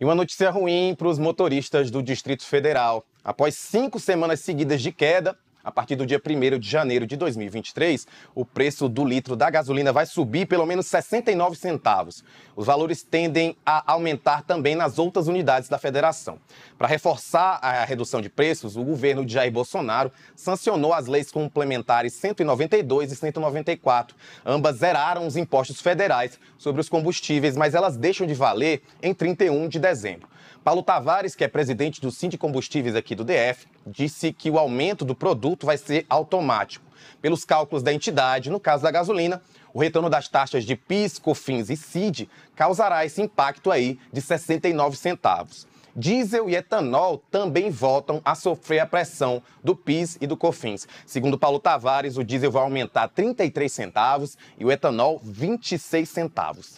E uma notícia ruim para os motoristas do Distrito Federal. Após cinco semanas seguidas de queda, a partir do dia 1 de janeiro de 2023, o preço do litro da gasolina vai subir pelo menos 69 centavos. Os valores tendem a aumentar também nas outras unidades da federação. Para reforçar a redução de preços, o governo de Jair Bolsonaro sancionou as leis complementares 192 e 194. Ambas zeraram os impostos federais sobre os combustíveis, mas elas deixam de valer em 31 de dezembro. Paulo Tavares, que é presidente do Sindicombustíveis aqui do DF, disse que o aumento do produto vai ser automático. Pelos cálculos da entidade, no caso da gasolina, o retorno das taxas de PIS, COFINS e CID causará esse impacto aí de 69 centavos. Diesel e etanol também voltam a sofrer a pressão do PIS e do COFINS. Segundo Paulo Tavares, o diesel vai aumentar 33 centavos e o etanol 26 centavos.